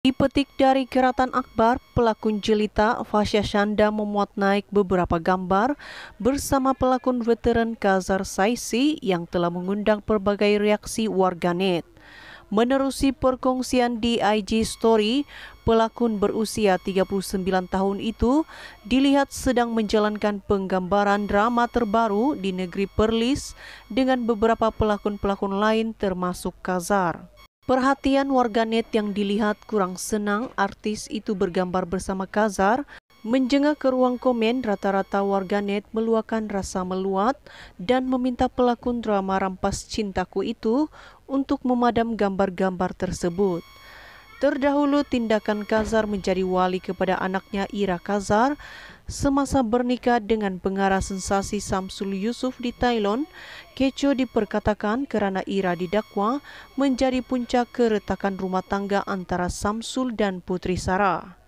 Dipetik dari keratan Akbar, pelakon jelita Fasya Shanda memuat naik beberapa gambar bersama pelakon veteran Kazar Saisi yang telah mengundang berbagai reaksi warganet. Menerusi perkongsian di IG Story, pelakon berusia 39 tahun itu dilihat sedang menjalankan penggambaran drama terbaru di negeri Perlis dengan beberapa pelakon-pelakon lain termasuk Kazar. Perhatian warganet yang dilihat kurang senang artis itu bergambar bersama Kazar Menjengah ke ruang komen, rata-rata warganet meluahkan rasa meluat dan meminta pelakon drama Rampas Cintaku itu untuk memadam gambar-gambar tersebut. Terdahulu tindakan Kazar menjadi wali kepada anaknya Ira Kazar Semasa bernikah dengan pengarah sensasi Samsul Yusuf di Thailand, Kecho diperkatakan kerana Ira didakwa menjadi puncak keretakan rumah tangga antara Samsul dan Putri Sarah.